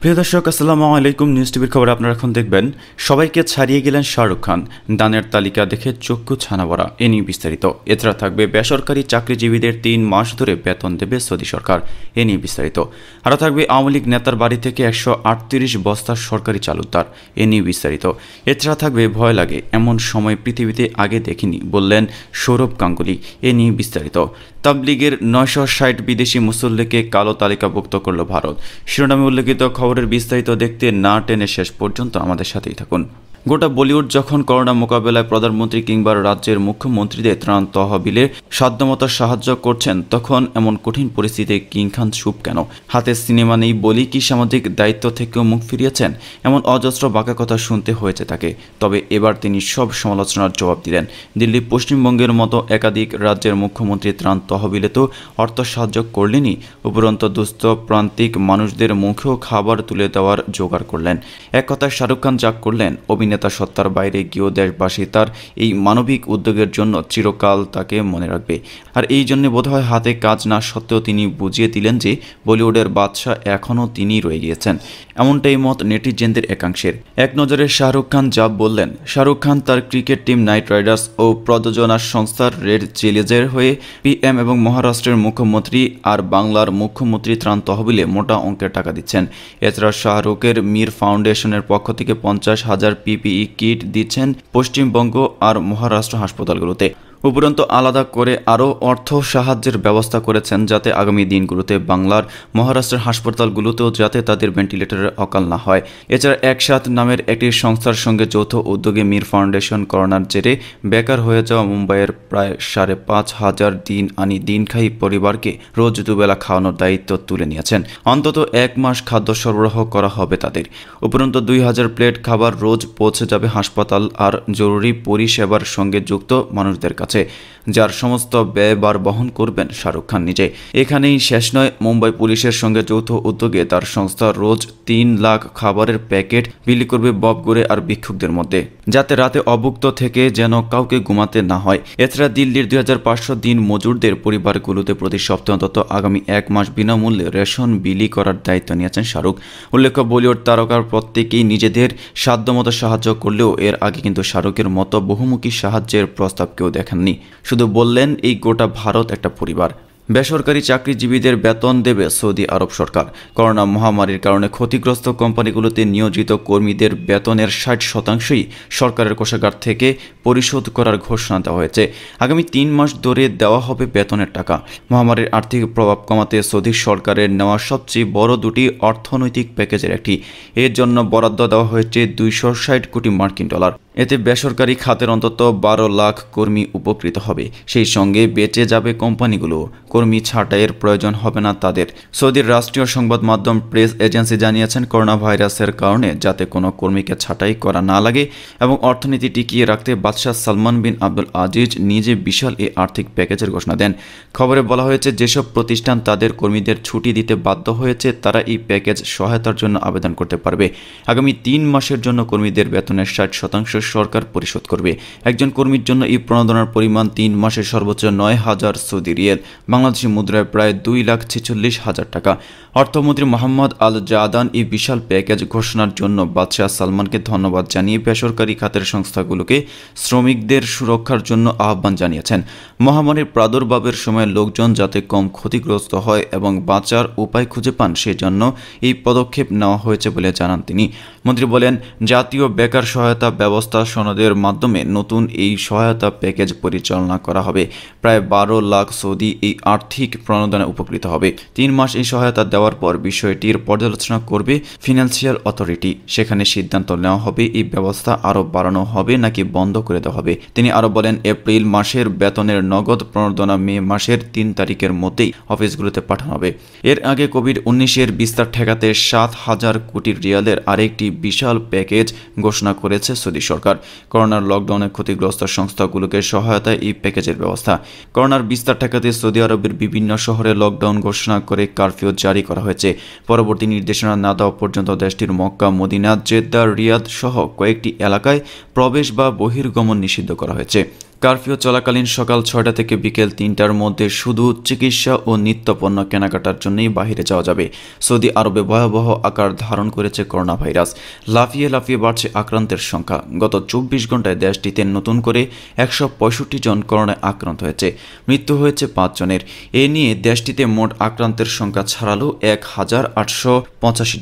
প্রিয় দর্শক আসসালামু আলাইকুম নিউজ টিভির খবর আপনারা এখন দেখবেন সবাইকে ছাড়িয়ে গেলেন শাহরুখ খান দানের তালিকা দেখে চক্ষু ছানাবড়া এ নিয়ে বিস্তারিত এছাড়া থাকবে বেসরকারি চাকরিজীবীদের তিন মাস ধরে বেতন দেবে সৌদি সরকার এ নিয়ে বিস্তারিত আরও থাকবে আওয়ামী লীগ নেতার বাড়ি থেকে একশো আটত্রিশ বস্তার সরকারি চাল উদ্ধার এ নিয়ে বিস্তারিত এছাড়া থাকবে ভয় লাগে এমন সময় পৃথিবীতে আগে দেখিনি বললেন সৌরভ গাঙ্গুলি এ নিয়ে বিস্তারিত তাবলিগের নয়শো ষাট বিদেশি মুসল্লিকে কালো তালিকাভুক্ত করল ভারত শিরোনামে উল্লেখিত খবরের বিস্তারিত দেখতে না টেনে শেষ পর্যন্ত আমাদের সাথেই থাকুন গোটা বলিউড যখন করোনা মোকাবেলায় প্রধানমন্ত্রী কিংবা রাজ্যের মুখ্যমন্ত্রীদের ত্রাণ তহবিলে সাধ্যমতো সাহায্য করছেন তখন এমন কঠিন পরিস্থিতিতে কিং খান সুপ কেন হাতে সিনেমা নেই বলি কি সামাজিক দায়িত্ব থেকেও মুখ ফিরিয়েছেন এমন অজস্র বাঁকা কথা শুনতে হয়েছে তাকে তবে এবার তিনি সব সমালোচনার জবাব দিলেন দিল্লি পশ্চিমবঙ্গের মতো একাধিক রাজ্যের মুখ্যমন্ত্রী ত্রাণ তহবিলে তো অর্থ সাহায্য করলেনই উপরন্ত দুস্থ প্রান্তিক মানুষদের মুখেও খাবার তুলে দেওয়ার জোগাড় করলেন এক কথা শাহরুখ খান যা করলেন অভিনেতা নেতা সত্তার বাইরে গিয়েও দেশবাসী তার এই মানবিক উদ্যোগের জন্য চিরকাল তাকে মনে রাখবে আর এই জন্য বোধহয় হাতে কাজ না সত্ত্বেও তিনি বুঝিয়ে দিলেন যে বলিউডের বাদশাহ এখনও তিনি রয়ে গিয়েছেন এমনটাই মত নেটিজেনদের একাংশের এক নজরে শাহরুখ খান যা বললেন শাহরুখ খান তার ক্রিকেট টিম নাইট রাইডার্স ও প্রযোজনা সংস্থার রেড চিলিজের হয়ে পিএম এবং মহারাষ্ট্রের মুখ্যমন্ত্রী আর বাংলার মুখ্যমন্ত্রী ত্রাণ তহবিলে মোটা অঙ্কের টাকা দিচ্ছেন এছাড়া শাহরুখের মীর ফাউন্ডেশনের পক্ষ থেকে পঞ্চাশ হাজার পিপি পিপিই কিট দিচ্ছেন পশ্চিমবঙ্গ আর মহারাষ্ট্র হাসপাতালগুলোতে উপরন্ত আলাদা করে আরও অর্থ সাহায্যের ব্যবস্থা করেছেন যাতে আগামী দিনগুলোতে বাংলার মহারাষ্ট্রের হাসপাতালগুলোতেও যাতে তাদের ভেন্টিলেটরের অকাল না হয় এছাড়া একসাথ নামের একটি সংস্থার সঙ্গে যৌথ উদ্যোগে মীর ফাউন্ডেশন করোনার জেরে বেকার হয়ে যাওয়া মুম্বাইয়ের প্রায় সাড়ে পাঁচ হাজার দিন আনি দিনখাই পরিবারকে রোজ দুবেলা খাওয়ানোর দায়িত্ব তুলে নিয়েছেন অন্তত এক মাস খাদ্য সরবরাহ করা হবে তাদের উপরন্ত দুই হাজার প্লেট খাবার রোজ পৌঁছে যাবে হাসপাতাল আর জরুরি পরিষেবার সঙ্গে যুক্ত মানুষদের কাছে আছে যার সমস্ত ব্যয়বার বহন করবেন শাহরুখ খান নিজে এখানেই শেষ নয় মুম্বাই পুলিশের সঙ্গে যৌথ উদ্যোগে তার সংস্থা রোজ তিন লাখ খাবারের প্যাকেট বিলি করবে ববগুড়ে আর ভিক্ষুকদের মধ্যে যাতে রাতে অভুক্ত থেকে যেন কাউকে ঘুমাতে না হয় এছাড়া দিল্লির দুই দিন মজুরদের পরিবারগুলোতে প্রতি সপ্তাহ অন্তত আগামী এক মাস বিনামূল্যে রেশন বিলি করার দায়িত্ব নিয়েছেন শাহরুখ উল্লেখ্য বলিউড তারকার প্রত্যেকেই নিজেদের সাধ্যমতো সাহায্য করলেও এর আগে কিন্তু শাহরুখের মতো বহুমুখী সাহায্যের প্রস্তাব কেউ দেখেন দেখাননি শুধু বললেন এই গোটা ভারত একটা পরিবার বেসরকারি চাকরিজীবীদের বেতন দেবে সৌদি আরব সরকার করোনা মহামারীর কারণে ক্ষতিগ্রস্ত কোম্পানিগুলোতে নিয়োজিত কর্মীদের বেতনের ষাট শতাংশই সরকারের কোষাগার থেকে পরিশোধ করার ঘোষণা দেওয়া হয়েছে আগামী তিন মাস ধরে দেওয়া হবে বেতনের টাকা মহামারীর আর্থিক প্রভাব কমাতে সৌদি সরকারের নেওয়া সবচেয়ে বড় দুটি অর্থনৈতিক প্যাকেজের একটি এর জন্য বরাদ্দ দেওয়া হয়েছে দুইশো ষাট কোটি মার্কিন ডলার এতে বেসরকারি খাতের অন্তত বারো লাখ কর্মী উপকৃত হবে সেই সঙ্গে বেঁচে যাবে কোম্পানিগুলো কর্মী ছাঁটাইয়ের প্রয়োজন হবে না তাদের সৌদির রাষ্ট্রীয় সংবাদ মাধ্যম প্রেস এজেন্সি জানিয়েছেন করোনা ভাইরাসের কারণে যাতে কোনো কর্মীকে ছাঁটাই করা না লাগে এবং অর্থনীতি টিকিয়ে রাখতে বাস বাদশাহ সালমান বিন আব্দুল আজিজ নিজে বিশাল এই আর্থিক প্যাকেজের ঘোষণা দেন খবরে বলা হয়েছে যেসব প্রতিষ্ঠান তাদের কর্মীদের ছুটি দিতে বাধ্য হয়েছে তারা এই প্যাকেজ সহায়তার জন্য আবেদন করতে পারবে আগামী তিন মাসের জন্য কর্মীদের বেতনের ষাট শতাংশ সরকার পরিশোধ করবে একজন কর্মীর জন্য এই প্রণোদনার পরিমাণ তিন মাসে সর্বোচ্চ নয় হাজার সৌদি রিয়েল বাংলাদেশি মুদ্রায় প্রায় দুই লাখ ছেচল্লিশ হাজার টাকা অর্থমন্ত্রী মোহাম্মদ আল জাদান এই বিশাল প্যাকেজ ঘোষণার জন্য বাদশাহ সালমানকে ধন্যবাদ জানিয়ে বেসরকারি খাতের সংস্থাগুলোকে শ্রমিকদের সুরক্ষার জন্য আহ্বান জানিয়েছেন মহামারীর প্রাদুর্ভাবের সময় লোকজন যাতে কম ক্ষতিগ্রস্ত হয় এবং বাঁচার উপায় খুঁজে পান সেজন্য এই পদক্ষেপ নেওয়া হয়েছে বলে জানান তিনি মন্ত্রী বলেন জাতীয় বেকার সহায়তা ব্যবস্থা সনদের মাধ্যমে নতুন এই সহায়তা প্যাকেজ পরিচালনা করা হবে প্রায় বারো লাখ সৌদি এই আর্থিক প্রণোদনে উপকৃত হবে তিন মাস এই সহায়তা দেওয়ার পর বিষয়টির পর্যালোচনা করবে ফিনান্সিয়াল অথরিটি সেখানে সিদ্ধান্ত নেওয়া হবে এই ব্যবস্থা আরও বাড়ানো হবে নাকি বন্ধ করে দেওয়া হবে তিনি আরও বলেন এপ্রিল মাসের বেতনের নগদ প্রণোদনা মে মাসের তিন তারিখের মধ্যেই অফিসগুলোতে পাঠানো হবে এর আগে কোভিড উনিশের বিস্তার ঠেকাতে সাত হাজার কোটি রিয়ালের আরেকটি বিশাল প্যাকেজ ঘোষণা করেছে সৌদি সরকার করোনার লকডাউনে ক্ষতিগ্রস্ত সংস্থাগুলোকে সহায়তায় এই প্যাকেজের ব্যবস্থা করোনার বিস্তার ঠেকাতে সৌদি আরবের বিভিন্ন শহরে লকডাউন ঘোষণা করে কারফিউ জারি করা হয়েছে পরবর্তী নির্দেশনা না দেওয়া পর্যন্ত দেশটির মক্কা মদিনা জেদ্দা রিয়াদ সহ কয়েকটি এলাকায় প্রবেশ বা বহির্গমন নিষিদ্ধ করা হয়েছে কারফিউ চলাকালীন সকাল ছয়টা থেকে বিকেল তিনটার মধ্যে শুধু চিকিৎসা ও নিত্যপণ্য কেনাকাটার জন্যই বাহিরে যাওয়া যাবে সৌদি আরবে ভয়াবহ আকার ধারণ করেছে করোনা ভাইরাস লাফিয়ে লাফিয়ে বাড়ছে আক্রান্তের সংখ্যা গত চব্বিশ ঘন্টায় দেশটিতে নতুন করে একশো জন করোনায় আক্রান্ত হয়েছে মৃত্যু হয়েছে পাঁচজনের এ নিয়ে দেশটিতে মোট আক্রান্তের সংখ্যা ছাড়ালো এক হাজার আটশো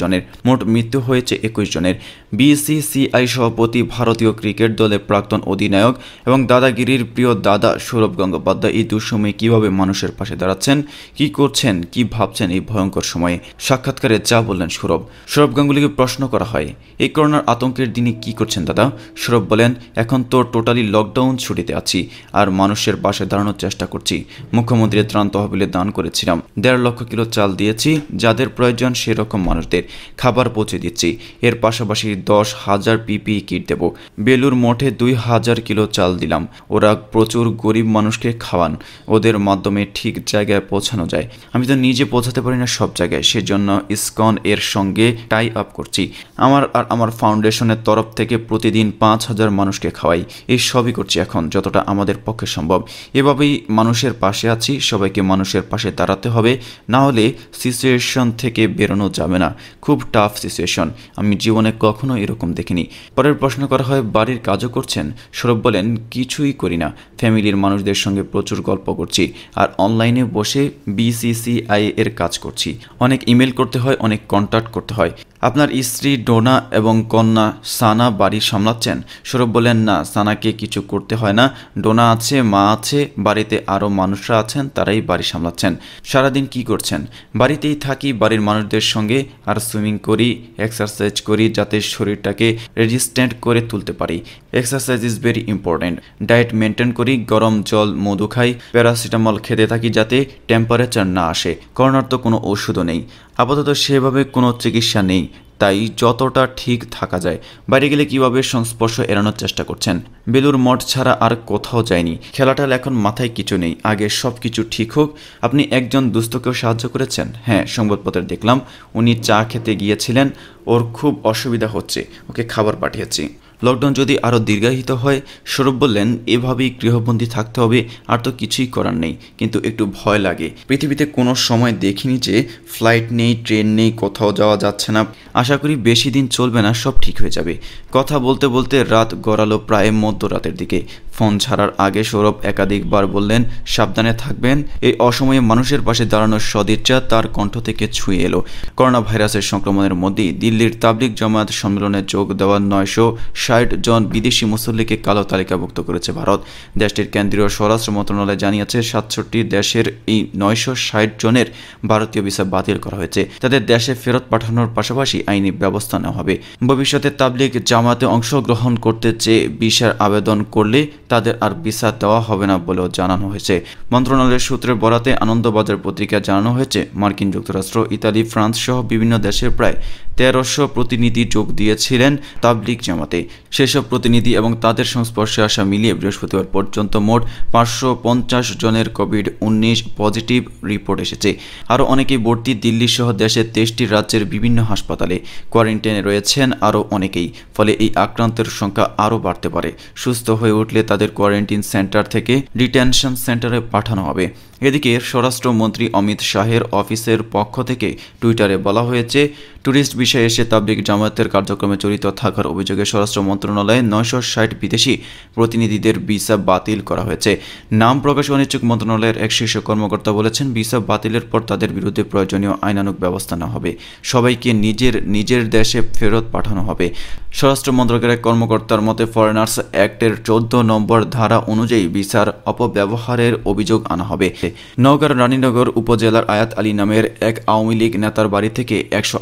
জনের মোট মৃত্যু হয়েছে একুশ জনের বিসিসিআই সভাপতি ভারতীয় ক্রিকেট দলের প্রাক্তন অধিনায়ক এবং দাদাগিরি গিরির প্রিয় দাদা সৌরভ গঙ্গোপাধ্যায় এই দুঃসময়ে কিভাবে মানুষের পাশে দাঁড়াচ্ছেন কি করছেন কি ভাবছেন এই ভয়ঙ্কর সময়ে সাক্ষাৎকারে যা বললেন সৌরভ সৌরভ গাঙ্গুলিকে প্রশ্ন করা হয় এই করোনার আতঙ্কের দিনে কি করছেন দাদা সৌরভ বলেন এখন তো টোটালি লকডাউন ছুটিতে আছি আর মানুষের পাশে দাঁড়ানোর চেষ্টা করছি মুখ্যমন্ত্রীর ত্রাণ তহবিলে দান করেছিলাম দেড় লক্ষ কিলো চাল দিয়েছি যাদের প্রয়োজন সেরকম মানুষদের খাবার পৌঁছে দিচ্ছি এর পাশাপাশি দশ হাজার পিপি কিট দেব বেলুর মঠে দুই হাজার কিলো চাল দিলাম ওরা প্রচুর গরিব মানুষকে খাওয়ান ওদের মাধ্যমে ঠিক জায়গায় পৌঁছানো যায় আমি তো নিজে পৌঁছাতে পারি না সব জায়গায় সেজন্য ইসকন এর সঙ্গে টাই আপ করছি আমার আর আমার ফাউন্ডেশনের তরফ থেকে প্রতিদিন পাঁচ হাজার মানুষকে খাওয়াই এই সবই করছি এখন যতটা আমাদের পক্ষে সম্ভব এভাবেই মানুষের পাশে আছি সবাইকে মানুষের পাশে দাঁড়াতে হবে না হলে সিচুয়েশন থেকে বেরোনো যাবে না খুব টাফ সিচুয়েশন আমি জীবনে কখনো এরকম দেখিনি পরের প্রশ্ন করা হয় বাড়ির কাজও করছেন সৌরভ বলেন কিছুই করি না ফ্যামিলির মানুষদের সঙ্গে প্রচুর গল্প করছি আর অনলাইনে বসে বিসিসিআই এর কাজ করছি অনেক ইমেল করতে হয় অনেক কন্ট্যাক্ট করতে হয় আপনার স্ত্রী ডোনা এবং কন্যা সানা বাড়ি সামলাচ্ছেন সৌরভ বলেন না সানাকে কিছু করতে হয় না ডোনা আছে মা আছে বাড়িতে আরও মানুষরা আছেন তারাই বাড়ি সামলাচ্ছেন সারাদিন কি করছেন বাড়িতেই থাকি বাড়ির মানুষদের সঙ্গে আর সুইমিং করি এক্সারসাইজ করি যাতে শরীরটাকে রেজিস্ট্যান্ট করে তুলতে পারি exercise is very important diet maintain করি গরম জল মধু খাই প্যারাসিটামল খেতে থাকি যাতে টেম্পারেচার না আসে করোনার তো কোনো ওষুধও নেই আপাতত সেভাবে কোনো চিকিৎসা নেই তাই যতটা ঠিক থাকা যায় বাইরে গেলে কীভাবে সংস্পর্শ এড়ানোর চেষ্টা করছেন বেলুর মঠ ছাড়া আর কোথাও যায়নি খেলাটাল এখন মাথায় কিছু নেই আগে সব কিছু ঠিক হোক আপনি একজন দুস্থকেও সাহায্য করেছেন হ্যাঁ সংবাদপত্রে দেখলাম উনি চা খেতে গিয়েছিলেন ওর খুব অসুবিধা হচ্ছে ওকে খাবার পাঠিয়েছি লকডাউন যদি আরও দীর্ঘায়িত হয় সৌরভ বললেন এভাবেই গৃহবন্দী থাকতে হবে আর তো কিছুই করার নেই কিন্তু একটু ভয় লাগে পৃথিবীতে কোনো সময় দেখিনি যে ফ্লাইট নেই ট্রেন নেই কোথাও যাওয়া যাচ্ছে না আশা করি বেশি দিন চলবে না সব ঠিক হয়ে যাবে কথা বলতে বলতে রাত গড়ালো প্রায় মধ্যরাতের দিকে ফোন ছাড়ার আগে সৌরভ একাধিকবার বললেন সাবধানে থাকবেন এই অসময়ে মানুষের পাশে দাঁড়ানোর সদিচ্ছা তার কণ্ঠ থেকে ছুঁয়ে এলো করোনা ভাইরাসের সংক্রমণের মধ্যেই দিল্লির তাবলিক জামায়াত সম্মেলনে যোগ দেওয়ার নয়শো ষাট জন বিদেশি মুসল্লিকে কালো তালিকাভুক্ত করেছে ভারত দেশটির কেন্দ্রীয় স্বরাষ্ট্র মন্ত্রণালয় জানিয়েছে সাতষট্টি দেশের এই নয়শো ষাট জনের ভারতীয় ভিসা বাতিল করা হয়েছে তাদের দেশে ফেরত পাঠানোর পাশাপাশি আইনি ব্যবস্থা নেওয়া হবে ভবিষ্যতে তাবলিক জামাতে অংশগ্রহণ করতে চেয়ে ভিসার আবেদন করলে তাদের আর ভিসা দেওয়া হবে না বলেও জানানো হয়েছে মন্ত্রণালয়ের সূত্রে বরাতে আনন্দবাজার পত্রিকা জানানো হয়েছে মার্কিন যুক্তরাষ্ট্র ইতালি ফ্রান্স সহ বিভিন্ন দেশের প্রায় তেরোশো প্রতিনিধি যোগ দিয়েছিলেন তাবলিক জামাতে সেসব প্রতিনিধি এবং তাদের সংস্পর্শে আসা মিলিয়ে বৃহস্পতিবার পর্যন্ত মোট পাঁচশো পঞ্চাশ জনের কোভিড উনিশ পজিটিভ রিপোর্ট এসেছে আরও অনেকেই ভর্তি দিল্লি সহ দেশের তেইশটি রাজ্যের বিভিন্ন হাসপাতালে কোয়ারেন্টাইনে রয়েছেন আরও অনেকেই ফলে এই আক্রান্তের সংখ্যা আরও বাড়তে পারে সুস্থ হয়ে উঠলে তাদের কোয়ারেন্টাইন সেন্টার থেকে ডিটেনশন সেন্টারে পাঠানো হবে এদিকে স্বরাষ্ট্রমন্ত্রী অমিত শাহের অফিসের পক্ষ থেকে টুইটারে বলা হয়েছে ট্যুরিস্ট বিষয়ে এসে তাবলিক জামায়াতের কার্যক্রমে জড়িত থাকার অভিযোগে স্বরাষ্ট্র মন্ত্রণালয়ে নয়শো ষাট বিদেশি প্রতিনিধিদের ভিসা বাতিল করা হয়েছে নাম প্রকাশ অনিচ্ছুক মন্ত্রণালয়ের এক শীর্ষ কর্মকর্তা বলেছেন ভিসা বাতিলের পর তাদের বিরুদ্ধে প্রয়োজনীয় আইনানুক ব্যবস্থা নেওয়া হবে সবাইকে নিজের নিজের দেশে ফেরত পাঠানো হবে স্বরাষ্ট্র মন্ত্রকের এক কর্মকর্তার মতে ফরেনার্স অ্যাক্টের চোদ্দ নম্বর ধারা অনুযায়ী ভিসার অপব্যবহারের অভিযোগ আনা হবে হয়েছে নওগাঁর রানীনগর উপজেলার আয়াত আলী নামের এক আওয়ামী লীগ নেতার বাড়ি থেকে একশো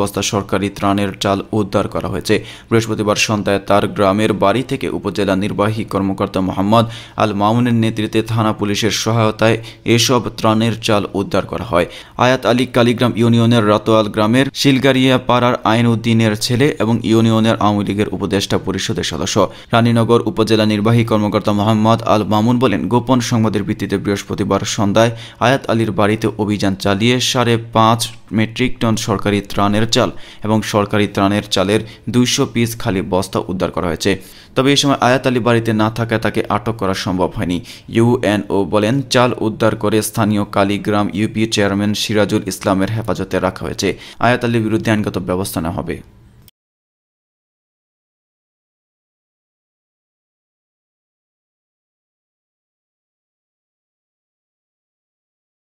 বস্তা সরকারি ত্রাণের চাল উদ্ধার করা হয়েছে বৃহস্পতিবার সন্ধ্যায় তার গ্রামের বাড়ি থেকে উপজেলা নির্বাহী কর্মকর্তা মোহাম্মদ আল মামুনের নেতৃত্বে থানা পুলিশের সহায়তায় এসব ত্রাণের চাল উদ্ধার করা হয় আয়াত আলী কালীগ্রাম ইউনিয়নের রাতোয়াল গ্রামের শিলগারিয়া পাড়ার আইন উদ্দিনের ছেলে এবং ইউনিয়নের আওয়ামী লীগের উপদেষ্টা পরিষদের সদস্য রানীনগর উপজেলা নির্বাহী কর্মকর্তা মোহাম্মদ আল মামুন বলেন গোপন সংবাদের ভিত্তিতে বৃহস্পতিবার শনিবার সন্ধ্যায় আয়াত আলীর বাড়িতে অভিযান চালিয়ে সাড়ে পাঁচ মেট্রিক টন সরকারি ত্রাণের চাল এবং সরকারি ত্রাণের চালের দুইশো পিস খালি বস্তা উদ্ধার করা হয়েছে তবে এ সময় আয়াত আলী বাড়িতে না থাকায় তাকে আটক করা সম্ভব হয়নি ইউএনও বলেন চাল উদ্ধার করে স্থানীয় কালীগ্রাম ইউপি চেয়ারম্যান সিরাজুল ইসলামের হেফাজতে রাখা হয়েছে আয়াত আলীর বিরুদ্ধে আইনগত ব্যবস্থা নেওয়া হবে